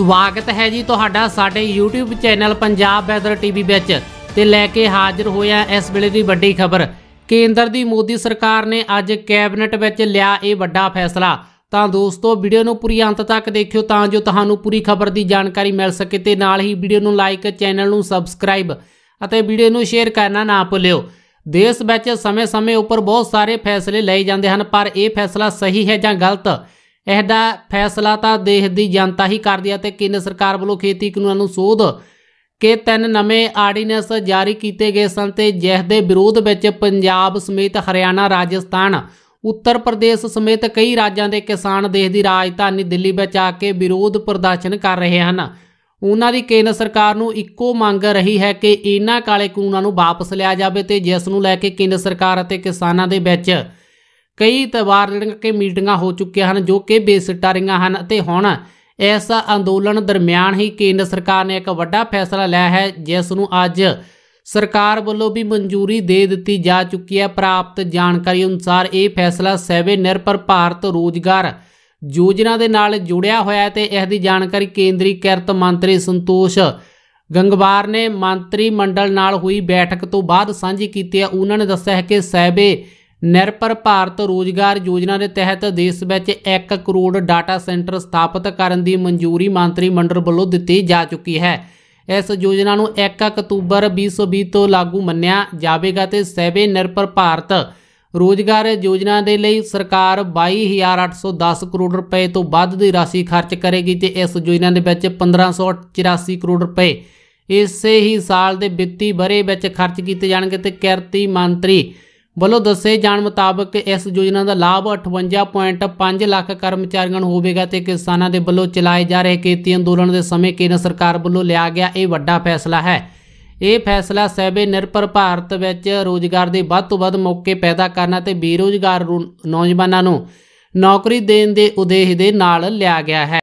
ਸਵਾਗਤ ਹੈ ਜੀ ਤੁਹਾਡਾ ਸਾਡੇ YouTube channel Punjab weather TV ਵਿੱਚ ਤੇ ਲੈ ਕੇ ਹਾਜ਼ਰ ਹੋਇਆ ਇਸ ਵੇਲੇ ਦੀ ਵੱਡੀ ਖਬਰ ਕੇਂਦਰ ਦੀ ਮੋਦੀ ਸਰਕਾਰ ਨੇ ਅੱਜ ਕੈਬਨਿਟ ਵਿੱਚ ਲਿਆ ਇਹ ਵੱਡਾ ਫੈਸਲਾ ਤਾਂ ਦੋਸਤੋ ਵੀਡੀਓ ਨੂੰ ਪੂਰੀ ਅੰਤ ਤੱਕ ਦੇਖਿਓ ਤਾਂ ਜੋ ਤੁਹਾਨੂੰ ਪੂਰੀ ਖਬਰ ਦੀ ਜਾਣਕਾਰੀ ਮਿਲ ਸਕੇ ਤੇ ਨਾਲ ਹੀ ਵੀਡੀਓ ਨੂੰ ਲਾਈਕ ਚੈਨਲ ਨੂੰ ਸਬਸਕ੍ਰਾਈਬ ਅਤੇ ਵੀਡੀਓ ਨੂੰ ਸ਼ੇਅਰ ਕਰਨਾ ਨਾ ਭੁੱਲਿਓ ਦੇਸ਼ ਵਿੱਚ ਸਮੇਂ-ਸਮੇਂ ਉੱਪਰ ਬਹੁਤ ਸਾਰੇ ਫੈਸਲੇ ਲਏ ਜਾਂਦੇ ਹਨ ਪਰ ਇਹ ਫੈਸਲਾ ਸਹੀ ਹੈ ਜਾਂ ਗਲਤ ਇਹਦਾ ਫੈਸਲਾ ਤਾਂ ਦੇਸ਼ ਦੀ ਜਨਤਾ ਹੀ ਕਰਦੀ ਹੈ ਤੇ ਕੇਂਦਰ ਸਰਕਾਰ ਵੱਲੋਂ ਖੇਤੀ ਕਾਨੂੰਨਾਂ ਨੂੰ ਸੋਧ ਕੇ ਤਿੰਨ ਨਵੇਂ ਆਰਡੀਨੈਂਸ ਜਾਰੀ ਕੀਤੇ ਗਏ ਸਨ ਤੇ ਜਿਸ ਦੇ ਵਿਰੋਧ ਵਿੱਚ ਪੰਜਾਬ ਸਮੇਤ ਹਰਿਆਣਾ ਰਾਜਸਥਾਨ ਉੱਤਰ ਪ੍ਰਦੇਸ਼ ਸਮੇਤ ਕਈ ਰਾਜਾਂ ਦੇ ਕਿਸਾਨ ਦੇਸ਼ ਦੀ ਰਾਜਧਾਨੀ ਦਿੱਲੀ ਵਿੱਚ ਆ ਕੇ ਵਿਰੋਧ ਪ੍ਰਦਰਸ਼ਨ ਕਰ ਰਹੇ ਹਨ ਉਹਨਾਂ ਦੀ ਕੇਂਦਰ ਸਰਕਾਰ ਨੂੰ ਇੱਕੋ ਮੰਗ ਰਹੀ ਹੈ ਕਿ ਇਹਨਾਂ ਕਾਲੇ ਕਾਨੂੰਨਾਂ ਨੂੰ ਵਾਪਸ ਲਿਆ ਜਾਵੇ ਤੇ ਜਿਸ ਨੂੰ ਲੈ ਕੇ ਕੇਂਦਰ ਸਰਕਾਰ ਅਤੇ ਕਿਸਾਨਾਂ ਦੇ ਵਿੱਚ ਕਈ ਤਵਾਰ ਜਿਹੜੀਆਂ ਕਿ ਮੀਟਿੰਗਾਂ ਹੋ ਚੁੱਕੀਆਂ ਹਨ ਜੋ ਕਿ ਬੇਸਿੱਟਾ ਰਹੀਆਂ ਹਨ ਅਤੇ ਹੁਣ ਇਸ ਅੰਦੋਲਨ ਦਰਮਿਆਨ ਹੀ ਕੇਂਦਰ ਸਰਕਾਰ ਨੇ ਇੱਕ ਵੱਡਾ ਫੈਸਲਾ ਲਿਆ ਹੈ ਜਿਸ ਨੂੰ ਅੱਜ ਸਰਕਾਰ ਵੱਲੋਂ ਵੀ ਮਨਜ਼ੂਰੀ ਦੇ ਦਿੱਤੀ ਜਾ ਚੁੱਕੀ ਹੈ ਪ੍ਰਾਪਤ ਜਾਣਕਾਰੀ ਅਨੁਸਾਰ ਇਹ ਫੈਸਲਾ ਸੈਵੇ ਨਿਰਭਰ ਭਾਰਤ ਰੋਜ਼ਗਾਰ ਯੋਜਨਾ ਦੇ ਨਾਲ ਜੁੜਿਆ ਹੋਇਆ ਹੈ ਤੇ ਇਸ ਦੀ ਜਾਣਕਾਰੀ ਕੇਂਦਰੀ ਕਿਰਤ ਮੰਤਰੀ ਸੰਤੋਸ਼ ਗੰਗਵਾਰ ਨੇ ਮੰਤਰੀ ਮੰਡਲ ਨਾਲ ਹੋਈ ਬੈਠਕ ਤੋਂ ਬਾਅਦ ਸਾਂਝੀ ਕੀਤੀ ਹੈ ਉਹਨਾਂ ਨੇ ਦੱਸਿਆ ਹੈ ਕਿ ਸੈਵੇ ਨਿਰਪਰ ਭਾਰਤ ਰੋਜ਼ਗਾਰ ਯੋਜਨਾ ਦੇ ਤਹਿਤ ਦੇਸ਼ ਵਿੱਚ 1 ਕਰੋੜ ਡਾਟਾ ਸੈਂਟਰ ਸਥਾਪਿਤ ਕਰਨ ਦੀ ਮਨਜ਼ੂਰੀ ਮੰਤਰੀ ਮੰਡਲ ਵੱਲੋਂ ਦਿੱਤੀ ਜਾ ਚੁੱਕੀ ਹੈ ਇਸ ਯੋਜਨਾ ਨੂੰ 1 ਅਕਤੂਬਰ 2020 ਤੋਂ ਲਾਗੂ ਮੰਨਿਆ ਜਾਵੇਗਾ ਤੇ ਸੈਵੇ ਨਿਰਪਰ ਭਾਰਤ ਰੋਜ਼ਗਾਰ ਯੋਜਨਾ ਦੇ ਲਈ ਸਰਕਾਰ 22810 ਕਰੋੜ ਰੁਪਏ ਤੋਂ ਵੱਧ ਦੀ ਰਾਸ਼ੀ ਖਰਚ ਕਰੇਗੀ ਤੇ ਇਸ ਯੋਜਨਾ ਦੇ ਵਿੱਚ 1584 ਕਰੋੜ ਰੁਪਏ ਇਸੇ ਹੀ ਸਾਲ ਦੇ ਵਿੱਤੀ ਬਰੇ ਵਿੱਚ ਖਰਚ ਕੀਤੇ ਜਾਣਗੇ ਤੇ ਕਿਰਤੀ ਮੰਤਰੀ ਵੱਲੋਂ ਦੱਸੇ ਜਾਣ ਮੁਤਾਬਕ ਇਸ ਯੋਜਨਾ ਦਾ ਲਾਭ 58.5 ਲੱਖ ਕਰਮਚਾਰੀਆਂ ਨੂੰ ਹੋਵੇਗਾ ਤੇ ਕਿਸਾਨਾਂ ਦੇ ਵੱਲੋਂ ਚਲਾਏ ਜਾ ਰਹੇ ਖੇਤੀ ਅੰਦੋਲਨ ਦੇ ਸਮੇਂ ਕੇਂਦਰ ਸਰਕਾਰ ਵੱਲੋਂ ਲਿਆ ਗਿਆ ਇਹ ਵੱਡਾ ਫੈਸਲਾ ਹੈ ਇਹ ਫੈਸਲਾ ਸੈਬੇ ਨਿਰਪਰ ਭਾਰਤ ਵਿੱਚ ਰੋਜ਼ਗਾਰ ਦੇ ਵੱਧ ਤੋਂ ਵੱਧ ਮੌਕੇ ਪੈਦਾ ਕਰਨਾ ਤੇ ਬੇਰੋਜ਼ਗਾਰ ਨੌਜਵਾਨਾਂ ਨੂੰ ਨੌਕਰੀ ਦੇਣ ਦੇ ਉਦੇਸ਼ ਦੇ ਨਾਲ ਲਿਆ ਗਿਆ ਹੈ